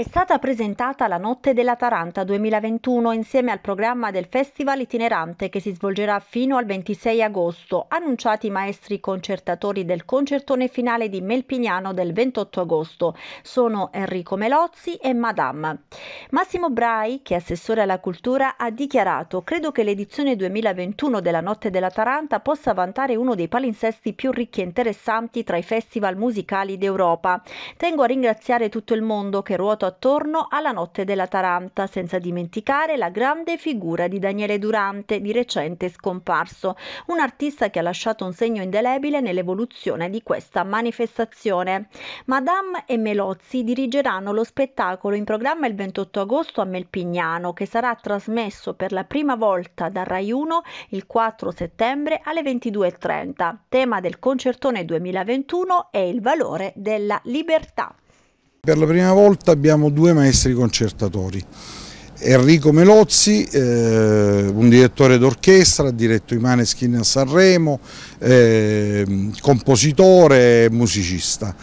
È stata presentata la Notte della Taranta 2021 insieme al programma del Festival itinerante che si svolgerà fino al 26 agosto, annunciati i maestri concertatori del concertone finale di Melpignano del 28 agosto. Sono Enrico Melozzi e Madame. Massimo Brai, che è assessore alla cultura, ha dichiarato «Credo che l'edizione 2021 della Notte della Taranta possa vantare uno dei palinsesti più ricchi e interessanti tra i festival musicali d'Europa. Tengo a ringraziare tutto il mondo che ruota attorno alla notte della Taranta, senza dimenticare la grande figura di Daniele Durante, di recente scomparso, un artista che ha lasciato un segno indelebile nell'evoluzione di questa manifestazione. Madame e Melozzi dirigeranno lo spettacolo in programma il 28 agosto a Melpignano, che sarà trasmesso per la prima volta da Rai 1 il 4 settembre alle 22.30. Tema del concertone 2021 è il valore della libertà. Per la prima volta abbiamo due maestri concertatori. Enrico Melozzi, eh, un direttore d'orchestra, ha diretto i Maneskin a Sanremo, eh, compositore, musicista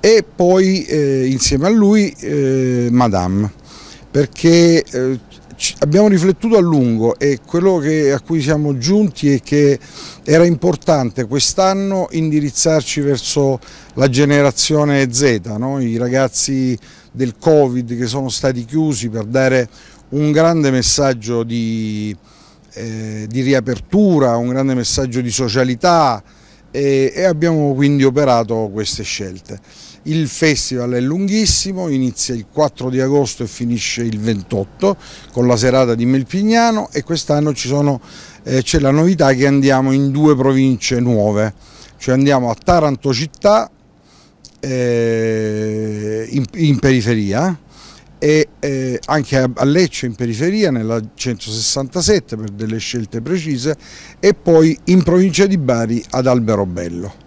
e poi eh, insieme a lui eh, Madame perché eh, abbiamo riflettuto a lungo e quello che, a cui siamo giunti è che era importante quest'anno indirizzarci verso la generazione Z, no? i ragazzi del Covid che sono stati chiusi per dare un grande messaggio di, eh, di riapertura, un grande messaggio di socialità, e, e abbiamo quindi operato queste scelte. Il festival è lunghissimo, inizia il 4 di agosto e finisce il 28 con la serata di Melpignano e quest'anno eh, c'è eh, la novità che andiamo in due province nuove, cioè andiamo a Taranto città eh, in, in periferia e eh, anche a Lecce in periferia nella 167 per delle scelte precise e poi in provincia di Bari ad Alberobello.